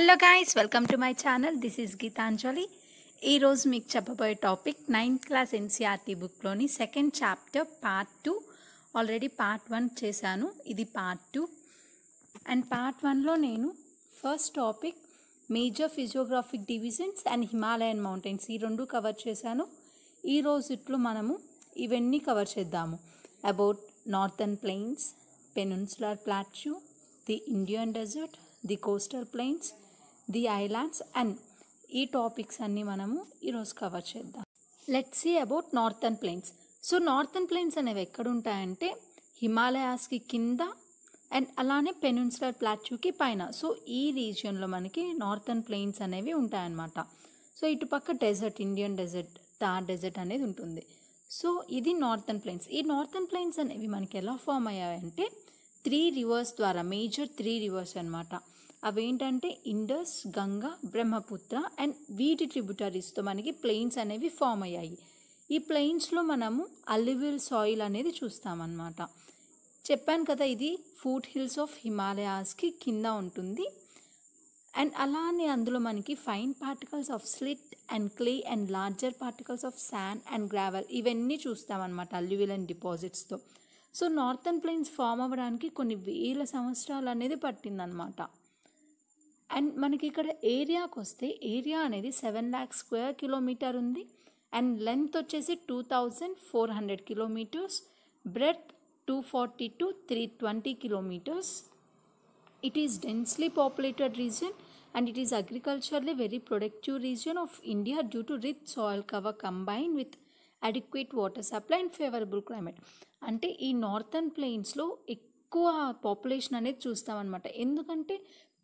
hello guys welcome to my channel this is Geetanjali ఈరోజు మీకు చెప్పబోయే టాపిక్ నైన్త్ క్లాస్ ఎన్సీఆర్టీ బుక్లోని second chapter part two already part one చేశాను ఇది part two and part వన్లో నేను first topic major physiographic divisions and Himalayan mountains ఈ రెండు కవర్ చేశాను ఈ రోజుట్లో మనము ఇవన్నీ కవర్ చేద్దాము about northern plains peninsular plateau the Indian desert the coastal plains the islands and ఈ టాపిక్స్ అన్నీ మనము ఈరోజు కవర్ చేద్దాం let see about northern plains so northern plains అనేవి ఎక్కడుంటాయంటే హిమాలయాస్కి కింద అండ్ అలానే పెనున్సులర్ ప్లాట్యూకి పైన సో ఈ రీజియన్లో మనకి నార్థన్ ప్లెయిన్స్ అనేవి ఉంటాయన్నమాట సో ఇటుపక్క desert Indian desert Thar desert అనేది ఉంటుంది సో ఇది నార్థన్ ప్లెయిన్స్ ఈ నార్థన్ ప్లెయిన్స్ అనేవి మనకి ఎలా ఫామ్ అయ్యాయంటే త్రీ రివర్స్ ద్వారా మేజర్ త్రీ రివర్స్ అనమాట అవేంటంటే ఇండస్ గంగా బ్రహ్మపుత్ర అండ్ వీటి ట్రిబ్యూటరీస్తో మనకి ప్లెయిన్స్ అనేవి ఫామ్ అయ్యాయి ఈ ప్లెయిన్స్లో మనము అలివిల్ సాయిల్ అనేది చూస్తామన్నమాట చెప్పాను కదా ఇది ఫూట్ హిల్స్ ఆఫ్ హిమాలయాస్కి కింద ఉంటుంది అండ్ అలానే అందులో మనకి fine particles of silt and clay and larger particles of sand and gravel ఇవన్నీ చూస్తామన్నమాట అల్యూవిల్ అండ్ డిపాజిట్స్తో సో నార్థన్ ప్లెయిన్స్ ఫామ్ అవ్వడానికి కొన్ని వేల సంవత్సరాలు అనేది పట్టిందనమాట అండ్ మనకి ఇక్కడ ఏరియాకి వస్తే ఏరియా అనేది సెవెన్ ల్యాక్ స్క్వేర్ కిలోమీటర్ ఉంది అండ్ లెంత్ వచ్చేసి two thousand four hundred kilometres breadth two forty to three twenty kilometres it is densely populated region and it is agriculturally very productive region of India due to rich soil cover combine with adequate water supply and favourable climate అంటే ఈ northern ప్లెయిన్స్లో ఎక్కువ population అనేది చూస్తామన్నమాట ఎందుకంటే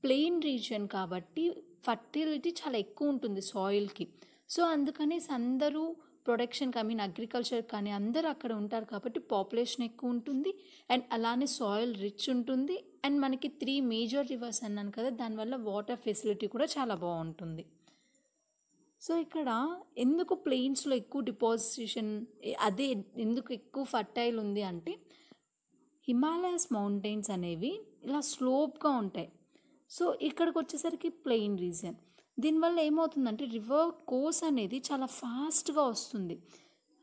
plain region కాబట్టి fertility చాలా ఎక్కువ ఉంటుంది సాయిల్కి so అందుకనేసి అందరూ ప్రొడక్షన్ మీన్ అగ్రికల్చర్ కానీ అందరూ అక్కడ ఉంటారు కాబట్టి పాపులేషన్ ఎక్కువ ఉంటుంది అండ్ అలానే సాయిల్ రిచ్ ఉంటుంది అండ్ మనకి త్రీ మేజర్ రివర్స్ అన్నాను కదా దానివల్ల వాటర్ ఫెసిలిటీ కూడా చాలా బాగుంటుంది సో ఇక్కడ ఎందుకు ప్లెయిన్స్లో ఎక్కువ డిపాజిషన్ అదే ఎందుకు ఎక్కువ ఫర్టైల్ ఉంది అంటే హిమాలయస్ మౌంటైన్స్ అనేవి ఇలా స్లోప్గా ఉంటాయి సో ఇక్కడికి వచ్చేసరికి ప్లెయిన్ రీజన్ దీనివల్ల ఏమవుతుందంటే రివర్ కోర్స్ అనేది చాలా ఫాస్ట్గా వస్తుంది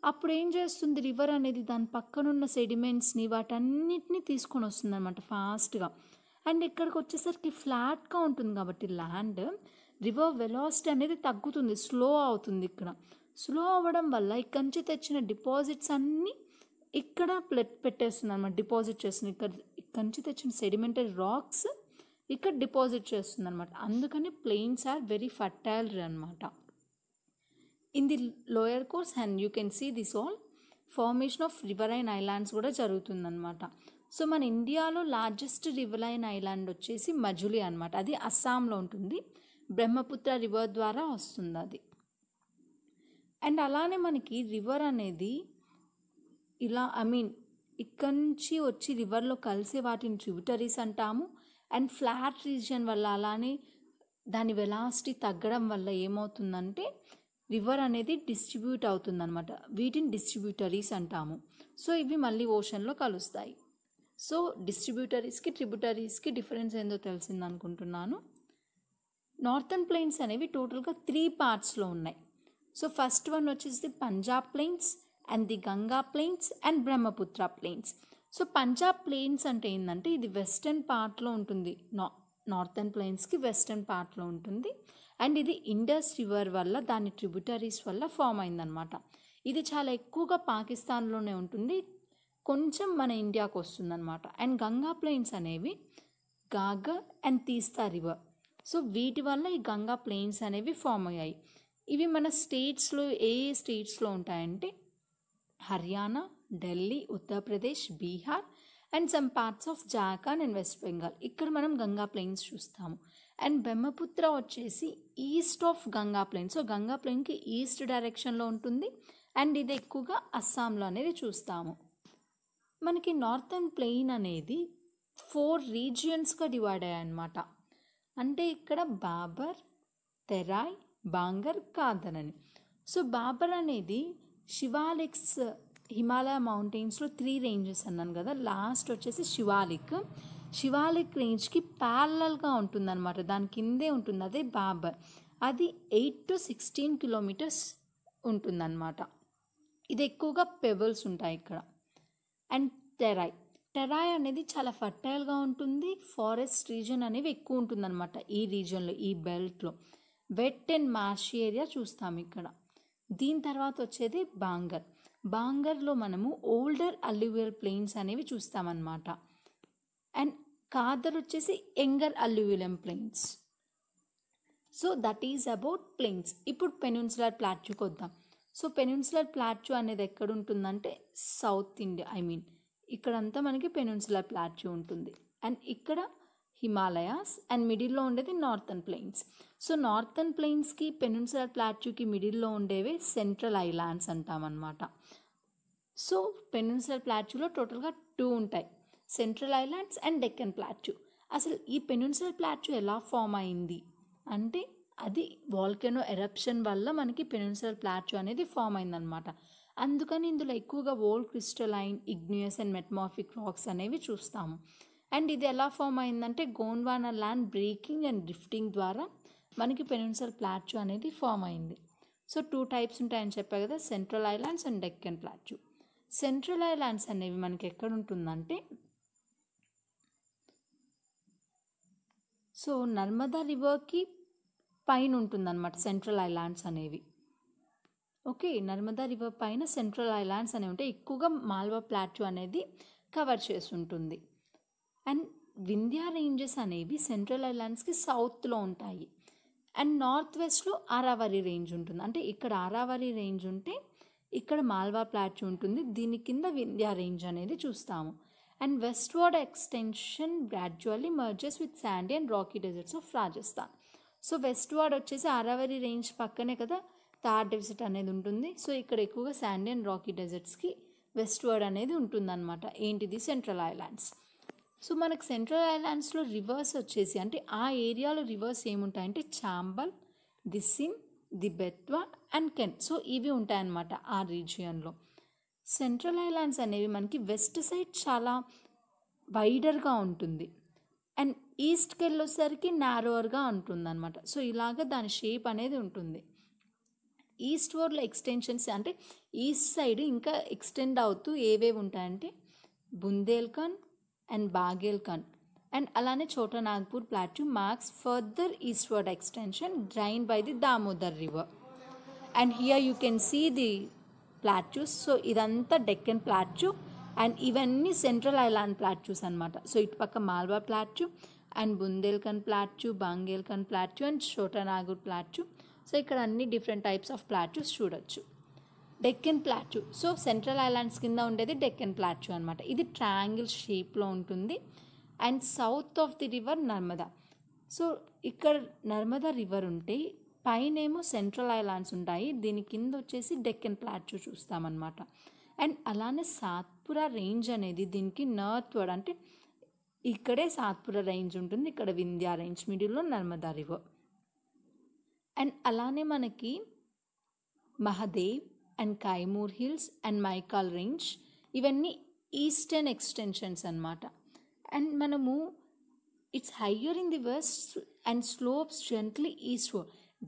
అప్పుడు ఏం చేస్తుంది రివర్ అనేది దాని పక్కనున్న సెడిమెంట్స్ని వాటన్నిటిని తీసుకొని వస్తుంది అనమాట ఫాస్ట్గా అండ్ ఇక్కడికి వచ్చేసరికి ఫ్లాట్గా ఉంటుంది కాబట్టి ల్యాండ్ రివర్ వెలాసిటీ అనేది తగ్గుతుంది స్లో అవుతుంది ఇక్కడ స్లో అవ్వడం వల్ల ఇక్కడి నుంచి తెచ్చిన డిపాజిట్స్ అన్నీ ఇక్కడ పెట్టేస్తుంది అనమాట డిపాజిట్ చేస్తుంది ఇక్కడ ఇక్కడి నుంచి తెచ్చిన సెడిమెంటరీ రాక్స్ ఇక్కడ డిపాజిట్ చేస్తుంది అనమాట అందుకని ప్లెయిన్స్ ఆర్ వెరీ ఫర్టైల్ అనమాట in the lower course and you can see this all formation of river and islands కూడా అనమాట సో మన ఇండియాలో లార్జెస్ట్ రివర్ రివరైన్ ఐలాండ్ వచ్చేసి మజులి అనమాట అది అస్సాంలో ఉంటుంది బ్రహ్మపుత్ర రివర్ ద్వారా వస్తుంది అది అండ్ అలానే మనకి రివర్ అనేది ఇలా ఐ మీన్ ఇక్కడి నుంచి వచ్చి రివర్లో కలిసి వాటిని ట్రిబ్యూటరీస్ అంటాము అండ్ ఫ్లాట్ రీజియన్ వల్ల అలానే దాని వెలాసిటీ తగ్గడం వల్ల ఏమవుతుందంటే రివర్ అనేది డిస్ట్రిబ్యూట్ అవుతుందన్నమాట వీటిని డిస్ట్రిబ్యూటరీస్ అంటాము సో ఇవి మళ్ళీ ఓషన్లో కలుస్తాయి సో డిస్ట్రిబ్యూటరీస్కి ట్రిబ్యూటరీస్కి డిఫరెన్స్ ఏందో తెలిసింది అనుకుంటున్నాను నార్థన్ ప్లెయిన్స్ అనేవి టోటల్గా త్రీ పార్ట్స్లో ఉన్నాయి సో ఫస్ట్ వన్ వచ్చేసి Punjab plains and the Ganga plains and Brahmaputra plains so Punjab plains అంటే ఏంటంటే ఇది వెస్టర్న్ పార్ట్లో ఉంటుంది నా నార్థన్ ప్లెయిన్స్కి వెస్టర్న్ పార్ట్లో ఉంటుంది అండ్ ఇది ఇండస్ రివర్ వల్ల దాని ట్రిబ్యూటరీస్ వల్ల ఫామ్ అయిందనమాట ఇది చాలా ఎక్కువగా పాకిస్తాన్లోనే ఉంటుంది కొంచెం మన ఇండియాకు వస్తుందన్నమాట అండ్ గంగా ప్లెయిన్స్ అనేవి Ghaghara and Teesta river so వీటి వల్ల ఈ గంగా ప్లెయిన్స్ అనేవి ఫామ్ అయ్యాయి ఇవి మన స్టేట్స్లో ఏ ఏ స్టేట్స్లో ఉంటాయంటే Haryana Delhi Uttar Pradesh Bihar and some parts of Jharkhand and west Bengal ఇక్కడ మనం గంగా ప్లెయిన్స్ చూస్తాము అండ్ బ్రహ్మపుత్ర వచ్చేసి east of Ganga plain so Ganga ప్లెయిన్కి east డైరెక్షన్లో ఉంటుంది అండ్ ఇది ఎక్కువగా అస్సాంలో అనేది చూస్తాము మనకి నార్థన్ ప్లెయిన్ అనేది ఫోర్ రీజియన్స్గా డివైడ్ అన్నమాట అంటే ఇక్కడ బాబర్ తెరాయ్ బాంగర్ కాదనని సో బాబర్ అనేది శివాలిక్స్ హిమాలయ మౌంటైన్స్లో త్రీ రేంజెస్ అన్నాను కదా లాస్ట్ వచ్చేసి శివాలిక్ శివాలిక్ రేంజ్కి ప్యారలల్గా ఉంటుందన్నమాట దాని కిందే ఉంటుంది అదే బాబర్ అది ఎయిట్ టు సిక్స్టీన్ కిలోమీటర్స్ ఉంటుందన్నమాట ఇది ఎక్కువగా పెబుల్స్ ఉంటాయి ఇక్కడ అండ్ టెరాయ్ టెరాయ్ అనేది చాలా ఫర్టైల్గా ఉంటుంది ఫారెస్ట్ రీజన్ అనేవి ఎక్కువ ఉంటుందన్నమాట ఈ రీజన్లో ఈ బెల్ట్లో వెట్ అండ్ మ్యాష్ ఏరియా చూస్తాం ఇక్కడ దీని తర్వాత వచ్చేది బాంగర్ బాంగర్లో మనము ఓల్డర్ అల్యూవియల్ ప్లెయిన్స్ అనేవి చూస్తామన్నమాట అండ్ కాదర్ వచ్చేసి younger alluvium plains so that is about plains ఇప్పుడు పెనున్సులర్ ప్లాట్యూకి వద్దాం సో పెనున్సులర్ ప్లాట్యూ అనేది ఎక్కడ ఉంటుందంటే సౌత్ ఇండియా ఐ మీన్ ఇక్కడంతా మనకి పెనున్సులర్ ప్లాట్యూ ఉంటుంది అండ్ ఇక్కడ హిమాలయాస్ అండ్ మిడిల్లో ఉండేది నార్థన్ ప్లెయిన్స్ సో నార్థన్ ప్లెయిన్స్కి పెనున్సులర్ ప్లాట్యూకి మిడిల్లో ఉండేవి సెంట్రల్ ఐలాండ్స్ అంటామన్నమాట సో పెనున్సులర్ ప్లాట్యూలో టోటల్గా టూ ఉంటాయి central islands and Deccan plateau అసలు ఈ పెనున్సులర్ ప్లాట్యూ ఎలా ఫామ్ అయింది అంటే అది వాల్కెనో ఎరప్షన్ వల్ల మనకి పెనున్సులర్ ప్లాట్యూ అనేది ఫామ్ అయిందనమాట అందుకని ఇందులో ఎక్కువగా old crystalline igneous and metamorphic rocks అనేవి చూస్తాము అండ్ ఇది ఎలా ఫామ్ అయిందంటే Gondwana land breaking and drifting ద్వారా మనకి పెనిన్సల్ ప్లాట్యూ అనేది ఫామ్ అయింది సో టూ టైప్స్ ఉంటాయని చెప్పా కదా central islands and Deccan plateau central islands అనేవి మనకి ఎక్కడ ఉంటుందంటే సో నర్మదా రివర్కి పైన ఉంటుందన్నమాట సెంట్రల్ ఐలాండ్స్ అనేవి ఓకే నర్మదా రివర్ పైన సెంట్రల్ ఐలాండ్స్ అనేవి ఉంటాయి ఎక్కువగా మాల్వా ప్లాట్యూ అనేది కవర్ చేసి ఉంటుంది అండ్ వింధ్యా రేంజెస్ అనేవి సెంట్రల్ ఐలాండ్స్కి సౌత్లో ఉంటాయి అండ్ నార్త్ వెస్ట్లో ఆరావరి రేంజ్ ఉంటుంది అంటే ఇక్కడ ఆరావరి రేంజ్ ఉంటే ఇక్కడ మాల్వా ప్లాట్యూ ఉంటుంది దీని కింద వింధ్యా రేంజ్ అనేది చూస్తాము and westward extension gradually merges with sandy and rocky deserts of Rajasthan so westward వచ్చేసి ఆరావరి రేంజ్ పక్కనే కదా థార్ డెజర్ట్ అనేది ఉంటుంది సో ఇక్కడ ఎక్కువగా శాండీ అండ్ రాకీ డెజర్ట్స్కి వెస్ట్వర్డ్ అనేది ఉంటుందన్నమాట ఏంటిది సెంట్రల్ ఐలాండ్స్ సో మనకు సెంట్రల్ ఐలాండ్స్లో రివర్స్ వచ్చేసి అంటే ఆ ఏరియాలో రివర్స్ ఏముంటాయంటే Chambal the the Betwa and Ken so ఇవి ఉంటాయన్నమాట ఆ రీజియన్లో సెంట్రల్ ఐలాండ్స్ అనేవి మనకి వెస్ట్ సైడ్ చాలా వైడర్గా ఉంటుంది అండ్ ఈస్ట్కి వెళ్ళేసరికి నారోవర్గా ఉంటుంది అనమాట సో ఇలాగ దాని షేప్ అనేది ఉంటుంది ఈస్ట్ వర్డ్లో ఎక్స్టెన్షన్స్ అంటే ఈస్ట్ సైడ్ ఇంకా ఎక్స్టెండ్ అవుతూ ఏవేవి ఉంటాయంటే బుందేల్ఖండ్ అండ్ బాగేల్ఖండ్ అండ్ అలానే చోటా Nagpur plateau marks further ఈస్ట్వర్డ్ extension drain by the Damodar river and here you can see the plateaus so ఇదంతా డెక్కన్ ప్లాట్యూ అండ్ ఇవన్నీ సెంట్రల్ ఐలాండ్ ప్లాట్యూస్ అనమాట సో ఇటు పక్క Malwa plateau and Bundelkhand plateau బాంగేల్ఖండ్ plateau and షోటానాగూర్ plateau so ఇక్కడ అన్ని different types of plateaus చూడొచ్చు Deccan plateau so central islands కింద ఉండేది డెక్కన్ ప్లాట్యూ అనమాట ఇది ట్రయాంగిల్ షేప్లో ఉంటుంది and south of the river Narmada so ఇక్కడ నర్మదా రివర్ ఉంటే పైనేమో సెంట్రల్ ఐలాండ్స్ ఉంటాయి దీని కింద వచ్చేసి డెక్కన్ ప్లాట్యూ చూస్తామన్నమాట అండ్ అలానే సాత్పురా రేంజ్ అనేది దీనికి నర్త్వర్డ్ అంటే ఇక్కడే సాత్పుర రేంజ్ ఉంటుంది ఇక్కడ వింధ్యా రేంజ్ మిడిల్లో నర్మదా రివర్ అండ్ అలానే మనకి Mahadev and Kaimur hills and Maikal range ఇవన్నీ ఈస్టర్న్ ఎక్స్టెన్షన్స్ అనమాట అండ్ మనము it's higher in the west and slopes gently east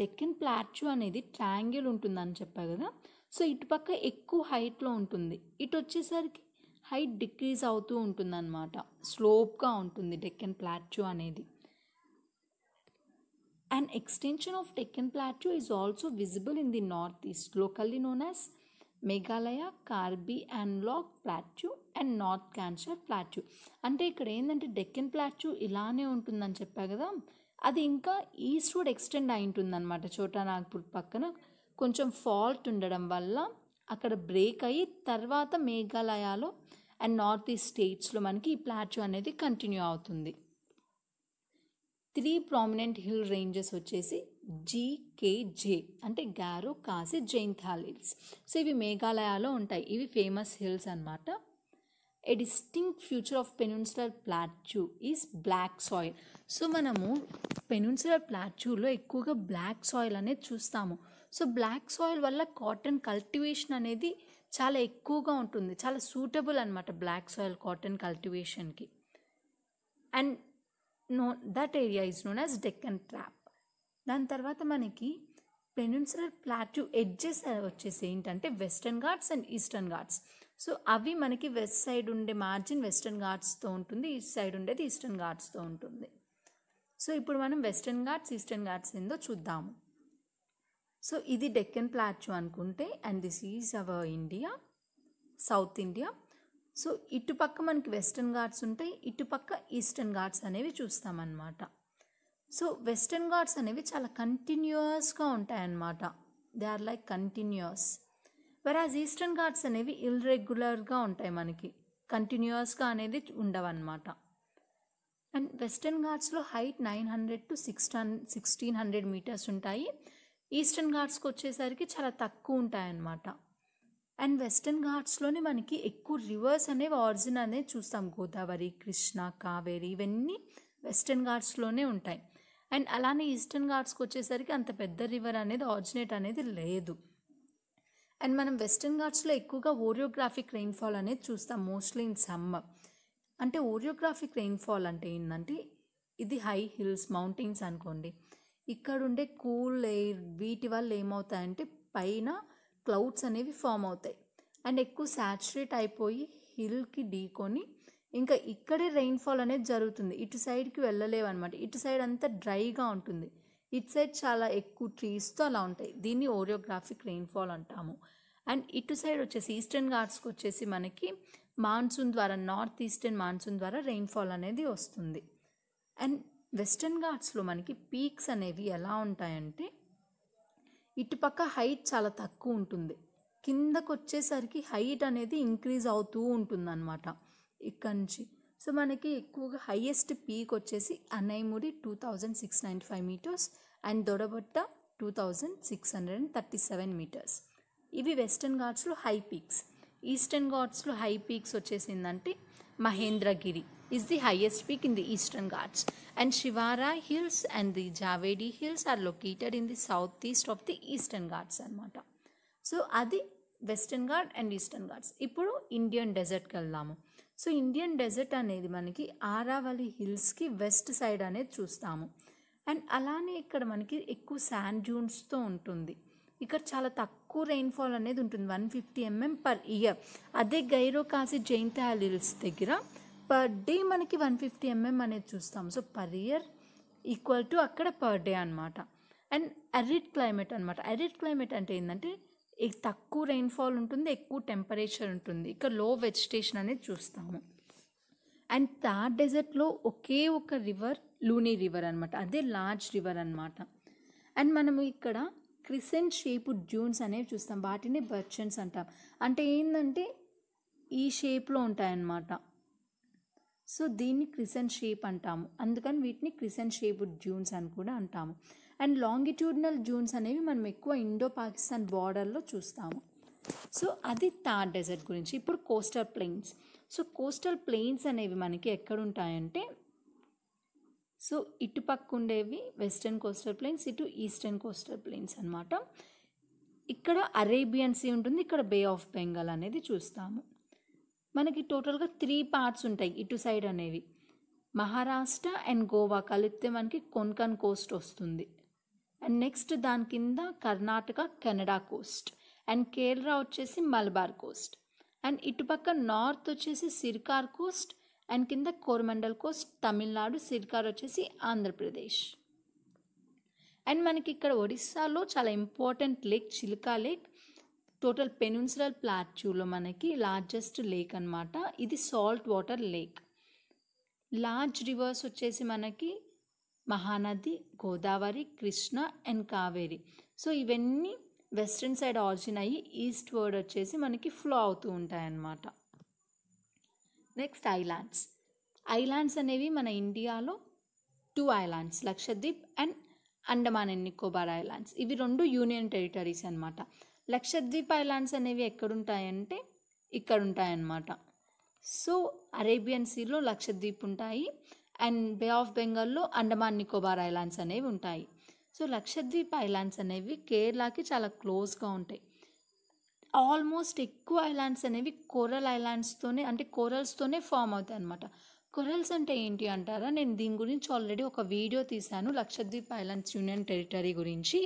Deccan plateau అనేది ట్రాంగిల్ ఉంటుందని చెప్పా కదా సో ఇటుపక్క ఎక్కువ హైట్లో ఉంటుంది ఇటు వచ్చేసరికి హైట్ డిక్రీజ్ అవుతూ ఉంటుంది అనమాట స్లోప్గా ఉంటుంది డెక్కన్ ప్లాట్యూ అనేది An extension of Deccan Plateau is also visible in the northeast, locally known as Meghalaya Karbi and లాక్ plateau and north Cachar plateau అంటే ఇక్కడ ఏంటంటే డెక్కన్ ప్లాట్యూ ఇలానే ఉంటుందని చెప్పా కదా అది ఇంకా ఈస్ట్వుడ్ ఎక్స్టెండ్ అయి ఉంటుందన్నమాట చోటా నాగ్పూర్ పక్కన కొంచెం ఫాల్ట్ ఉండడం వల్ల అక్కడ బ్రేక్ అయ్యి తర్వాత మేఘాలయాలో అండ్ నార్త్ ఈస్ట్ స్టేట్స్లో మనకి ఈ ప్లాట్యూ అనేది కంటిన్యూ అవుతుంది త్రీ ప్రామినెంట్ హిల్ రేంజెస్ వచ్చేసి జీకేజే అంటే గారో కాసి జైంతాల్ హిల్స్ సో ఇవి మేఘాలయాలో ఉంటాయి ఇవి ఫేమస్ హిల్స్ అనమాట a distinct feature of peninsular plateau is black soil so మనము పెనున్సులర్ ప్లాట్యూలో ఎక్కువగా బ్లాక్ సాయిల్ అనేది చూస్తాము సో బ్లాక్ సాయిల్ వల్ల కాటన్ కల్టివేషన్ అనేది చాలా ఎక్కువగా ఉంటుంది చాలా సూటబుల్ అనమాట బ్లాక్ సాయిల్ కాటన్ కల్టివేషన్కి and know that area is known as Deccan trap దాని తర్వాత మనకి పెనున్సులర్ ప్లాట్యూ ఎడ్జెస్ వచ్చేసి ఏంటంటే Western Ghats and Eastern Ghats so అవి మనకి వెస్ట్ సైడ్ ఉండే మార్జిన్ వెస్టర్న్ ఘాట్స్తో ఉంటుంది ఈస్ట్ సైడ్ ఉండేది ఈస్టర్న్ ఘాట్స్తో ఉంటుంది సో ఇప్పుడు మనం వెస్టర్న్ ఘాట్స్ ఈస్టర్న్ ఘాట్స్ ఏందో చూద్దాము సో ఇది డెక్కన్ ప్లాట్యూ అనుకుంటే and this is our India South India so ఇటుపక్క మనకి వెస్ట్రన్ ఘాట్స్ ఉంటాయి ఇటుపక్క ఈస్టర్న్ ఘాట్స్ అనేవి చూస్తామన్నమాట సో వెస్ట్రన్ ఘాట్స్ అనేవి చాలా కంటిన్యూస్గా ఉంటాయన్నమాట దే ఆర్ లైక్ కంటిన్యూస్ వెరాజ్ ఈస్టర్న్ ఘాట్స్ అనేవి ఇర్రెగ్యులర్గా ఉంటాయి మనకి కంటిన్యూస్గా అనేది ఉండవన్నమాట అండ్ వెస్ట్రన్ ఘాట్స్లో height nine hundred to six sixteen hundred metres ఉంటాయి ఈస్టర్న్ ఘాట్స్కి వచ్చేసరికి చాలా తక్కువ ఉంటాయన్నమాట అండ్ వెస్ట్రన్ ఘాట్స్లోనే మనకి ఎక్కువ రివర్స్ అనేవి ఆరిజిన్ అనేది చూస్తాం గోదావరి కృష్ణ కావేరి ఇవన్నీ వెస్టర్న్ ఘాట్స్లోనే ఉంటాయి అండ్ అలానే ఈస్టర్న్ ఘాట్స్కి వచ్చేసరికి అంత పెద్ద రివర్ అనేది ఆరిజినేట్ అనేది లేదు అండ్ మనం వెస్ట్రన్ ఘాట్స్లో ఎక్కువగా ఓరియోగ్రాఫిక్ రెయిన్ఫాల్ అనేది చూస్తాం మోస్ట్లీ ఇన్ సమ్మర్ అంటే ఓరియోగ్రాఫిక్ రెయిన్ఫాల్ అంటే ఏంటంటే ఇది హై హిల్స్ మౌంటైన్స్ అనుకోండి ఇక్కడ ఉండే కూల్ ఎయిర్ వీటి వల్ల ఏమవుతాయంటే పైన క్లౌడ్స్ అనేవి ఫామ్ అవుతాయి అండ్ ఎక్కువ శాచురేట్ అయిపోయి హిల్కి ఢీకొని ఇంకా ఇక్కడే రెయిన్ఫాల్ అనేది జరుగుతుంది ఇటు సైడ్కి వెళ్ళలేవు అనమాట ఇటు సైడ్ అంతా డ్రైగా ఉంటుంది ఇటు సైడ్ చాలా ఎక్కువ ట్రీస్తో అలా ఉంటాయి దీన్ని ఓరియోగ్రాఫిక్ రెయిన్ఫాల్ అంటాము అండ్ ఇటు సైడ్ వచ్చేసి ఈస్టర్న్ ఘాట్స్కి వచ్చేసి మనకి మాన్సూన్ ద్వారా నార్త్ ఈస్టర్న్ మాన్సూన్ ద్వారా రెయిన్ఫాల్ అనేది వస్తుంది అండ్ వెస్టర్న్ ఘాట్స్లో మనకి పీక్స్ అనేవి ఎలా ఉంటాయంటే ఇటుపక్క హైట్ చాలా తక్కువ ఉంటుంది కిందకు వచ్చేసరికి హైట్ అనేది ఇంక్రీజ్ అవుతూ ఉంటుంది అనమాట ఇక్కడి నుంచి సో మనకి ఎక్కువగా హైయెస్ట్ పీక్ వచ్చేసి Anamudi two thousand six ninety five metres and Doddabetta two thousand six hundred and thirty seven metres ఇవి వెస్ట్రన్ ఘాట్స్లో హై పీక్స్ ఈస్టర్న్ ఘాట్స్లో హై పీక్స్ వచ్చేసిందంటే Mahendragiri is the highest peak in the Eastern Ghats and Shivara Hills and the Javedi Hills are located in the southeast of the Eastern Ghats అనమాట so అది Western Ghat and Eastern Ghats ఇప్పుడు Indian డెజర్ట్కి వెళ్దాము so Indian dessert అనేది మనకి Aravalli హిల్స్కి west side అనేది చూస్తాము and అలానే ఇక్కడ మనకి ఎక్కువ శాండ్ డ్యూన్స్తో ఉంటుంది ఇక్కడ చాలా తక్కువ రెయిన్ఫాల్ అనేది ఉంటుంది one fifty MM per year అదే గైరోకాసి జైంతాల్ హిల్స్ దగ్గర పర్ డే మనకి వన్ ఫిఫ్టీ ఎంఎం అనేది చూస్తాం so per year equal to అక్కడ పర్ డే అనమాట అండ్ అరిడ్ క్లైమేట్ అనమాట అరిడ్ క్లైమేట్ అంటే ఏంటంటే తక్కువ రెయిన్ఫాల్ ఉంటుంది ఎక్కువ టెంపరేచర్ ఉంటుంది ఇక లో వెజిటేషన్ అనేది చూస్తాము అండ్ థర్డ్ డెజర్ట్లో ఒకే ఒక రివర్ లూనీ రివర్ అనమాట అదే లార్జ్ రివర్ అనమాట అండ్ మనం ఇక్కడ క్రిసెంట్ షేపు డ్యూన్స్ అనేవి చూస్తాం వాటిని బర్చన్స్ అంటాం అంటే ఏంటంటే ఈ షేప్లో ఉంటాయన్నమాట సో దీన్ని క్రిసెంట్ షేప్ అంటాము అందుకని వీటిని క్రిసెంట్ షేప్ జూన్స్ అని కూడా అంటాము అండ్ లాంగిట్యూడినల్ జూన్స్ అనేవి మనం ఎక్కువ ఇండో పాకిస్తాన్ బార్డర్లో చూస్తాము సో అది థార్ డెజర్ట్ గురించి ఇప్పుడు coastal plains so coastal plains అనేవి మనకి ఎక్కడుంటాయంటే సో ఇటు పక్క ఉండేవి వెస్టర్న్ కోస్టల్ ప్లెయిన్స్ ఇటు ఈస్టర్న్ కోస్టల్ ప్లెయిన్స్ అనమాట ఇక్కడ అరేబియన్ సీ ఉంటుంది ఇక్కడ బే ఆఫ్ బెంగాల్ అనేది చూస్తాము మనకి టోటల్గా త్రీ పార్ట్స్ ఉంటాయి ఇటు సైడ్ అనేవి మహారాష్ట్ర అండ్ గోవా కలిపితే మనకి కొన్కన్ కోస్ట్ వస్తుంది అండ్ నెక్స్ట్ దాని కింద కర్ణాటక కెనడా కోస్ట్ అండ్ కేరళ వచ్చేసి మలబార్ కోస్ట్ అండ్ ఇటుపక్క నార్త్ వచ్చేసి సిర్కార్ కోస్ట్ అండ్ కింద కోరమండల్ కోస్ట్ తమిళనాడు సిర్కార్ వచ్చేసి ఆంధ్రప్రదేశ్ అండ్ మనకి ఇక్కడ ఒడిస్సాలో చాలా important lake Chilika lake total peninsular ప్లాట్యూలో మనకి లార్జెస్ట్ లేక్ అనమాట ఇది salt water lake large rivers వచ్చేసి మనకి మహానది గోదావరి కృష్ణ అండ్ కావేరి సో ఇవన్నీ వెస్ట్రన్ సైడ్ ఆరిజిన్ అయ్యి ఈస్ట్ వర్డ్ వచ్చేసి మనకి ఫ్లో అవుతూ ఉంటాయన్నమాట నెక్స్ట్ ఐలాండ్స్ ఐలాండ్స్ అనేవి మన ఇండియాలో two islands Lakshadweep and Andaman and Nicobar islands ఇవి రెండు యూనియన్ టెరిటరీస్ అనమాట లక్షద్వీప్ ఐలాండ్స్ అనేవి ఎక్కడుంటాయంటే ఇక్కడ ఉంటాయన్నమాట సో అరేబియన్ సీలో లక్షద్వీప్ ఉంటాయి అండ్ బే ఆఫ్ బెంగాల్లో అండమాన్ నికోబార్ ఐలాండ్స్ అనేవి ఉంటాయి సో లక్షద్వీప్ ఐలాండ్స్ అనేవి కేరళకి చాలా క్లోజ్గా ఉంటాయి ఆల్మోస్ట్ ఎక్కువ ఐలాండ్స్ అనేవి కోరల్ ఐలాండ్స్తోనే అంటే కోరల్స్తోనే ఫామ్ అవుతాయి అనమాట కొరల్స్ అంటే ఏంటి అంటారా నేను దీని గురించి ఆల్రెడీ ఒక వీడియో తీశాను లక్షద్వీప్ ఐలాండ్స్ యూనియన్ టెరిటరీ గురించి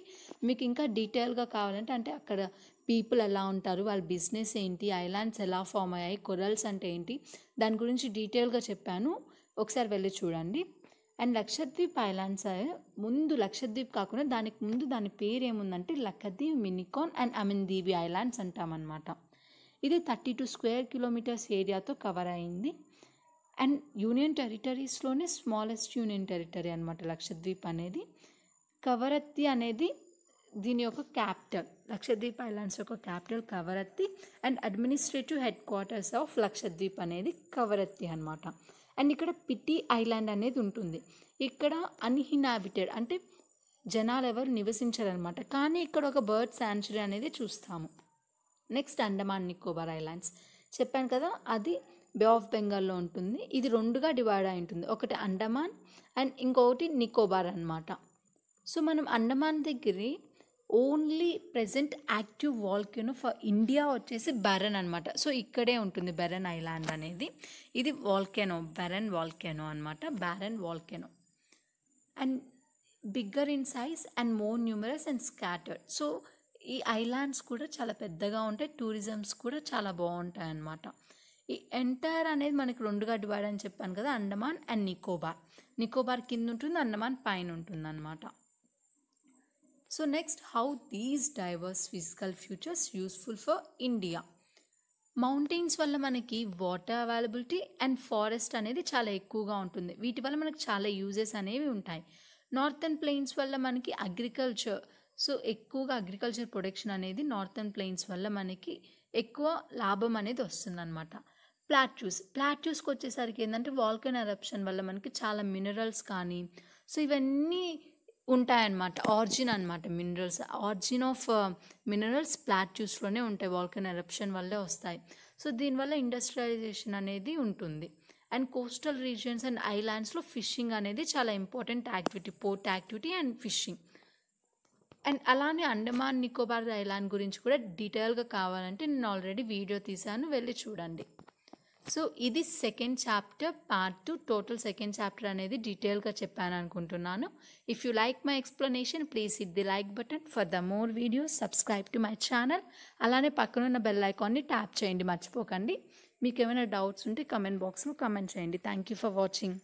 మీకు ఇంకా డీటెయిల్గా కావాలంటే అంటే అక్కడ పీపుల్ ఎలా ఉంటారు వాళ్ళ బిజినెస్ ఏంటి ఐలాండ్స్ ఎలా ఫామ్ అయ్యాయి కొరల్స్ అంటే ఏంటి దాని గురించి డీటెయిల్గా చెప్పాను ఒకసారి వెళ్ళి చూడండి అండ్ లక్షద్వీప్ ఐలాండ్స్ ముందు లక్షద్వీప్ కాకుండా దానికి ముందు దాని పేరు ఏముందంటే లక్షద్వీప్ మినికాన్ అండ్ అమిన్దీవి ఐలాండ్స్ అంటామన్నమాట ఇది థర్టీ టూ స్క్వేర్ కిలోమీటర్స్ ఏరియాతో కవర్ అయింది అండ్ యూనియన్ టెరిటరీస్లోనే స్మాలెస్ట్ యూనియన్ టెరిటరీ అనమాట లక్షద్వీప్ అనేది కవరత్తి అనేది దీని యొక్క క్యాపిటల్ లక్షద్వీప్ ఐలాండ్స్ యొక్క capital Kavaratti and administrative headquarters of Lakshadweep అనేది కవరత్తి అనమాట అండ్ ఇక్కడ పిటి ఐలాండ్ అనేది ఉంటుంది ఇక్కడ అన్హినాబిటెడ్ అంటే జనాలు ఎవరు నివసించరనమాట కానీ ఇక్కడ ఒక బర్డ్ శాంచురీ అనేది చూస్తాము నెక్స్ట్ అండమాన్ నికోబార్ ఐలాండ్స్ చెప్పాను కదా అది బే ఆఫ్ బెంగాల్లో ఉంటుంది ఇది రెండుగా డివైడ్ అయి ఉంటుంది ఒకటి అండమాన్ అండ్ ఇంకొకటి నికోబార్ అనమాట సో మనం అండమాన్ దగ్గర only present active volcano for India వచ్చేసి బెరన్ అనమాట సో ఇక్కడే ఉంటుంది బెరన్ ఐలాండ్ అనేది ఇది వాల్కెనో బెరన్ వాల్కెనో అనమాట Barren volcano and bigger in size and more numerous and scattered so ఈ ఐలాండ్స్ కూడా చాలా పెద్దగా ఉంటాయి టూరిజమ్స్ కూడా చాలా బాగుంటాయి అన్నమాట ఈ ఎంటైర్ అనేది మనకి రెండుగా డివైడ్ అని చెప్పాను కదా అండమాన్ అండ్ నికోబార్ నికోబార్ కింద ఉంటుంది అండమాన్ పైన ఉంటుంది అనమాట so next how these diverse physical features useful for India mountains వల్ల మనకి వాటర్ అవైలబిలిటీ అండ్ ఫారెస్ట్ అనేది చాలా ఎక్కువగా ఉంటుంది వీటి వల్ల మనకు చాలా యూజెస్ అనేవి ఉంటాయి నార్థన్ ప్లెయిన్స్ వల్ల మనకి అగ్రికల్చర్ సో ఎక్కువగా అగ్రికల్చర్ ప్రొడక్షన్ అనేది నార్థన్ ప్లెయిన్స్ వల్ల మనకి ఎక్కువ లాభం అనేది వస్తుందన్నమాట ప్లాట్యూస్ ప్లాట్యూస్కి వచ్చేసరికి ఏంటంటే వాల్కన్ ఎరప్షన్ వల్ల మనకి చాలా మినరల్స్ కానీ సో ఇవన్నీ ఉంటాయన్నమాట ఆర్జిన్ అనమాట మినరల్స్ ఆర్జిన్ ఆఫ్ మినరల్స్ ప్లాట్యూస్లోనే ఉంటాయి వాల్కన్ ఎరప్షన్ వల్లే వస్తాయి సో దీనివల్ల ఇండస్ట్రియలైజేషన్ అనేది ఉంటుంది అండ్ కోస్టల్ రీజియన్స్ అండ్ ఐలాండ్స్లో ఫిషింగ్ అనేది చాలా important activity port activity and fishing and అలానే అండమాన్ నికోబార్ ఐలాండ్ గురించి కూడా డీటెయిల్గా కావాలంటే నేను ఆల్రెడీ వీడియో తీశాను వెళ్ళి చూడండి సో ఇది second chapter part two total second chapter అనేది డీటెయిల్గా చెప్పాను అనుకుంటున్నాను if you like my explanation please hit the like button for the more videos subscribe to my channel అలానే పక్కనున్న బెల్ ఐకాన్ని ట్యాప్ చేయండి మర్చిపోకండి మీకు ఏమైనా డౌట్స్ ఉంటే కమెంట్ బాక్స్లో కమెంట్ చేయండి థ్యాంక్ యూ ఫర్ వాచింగ్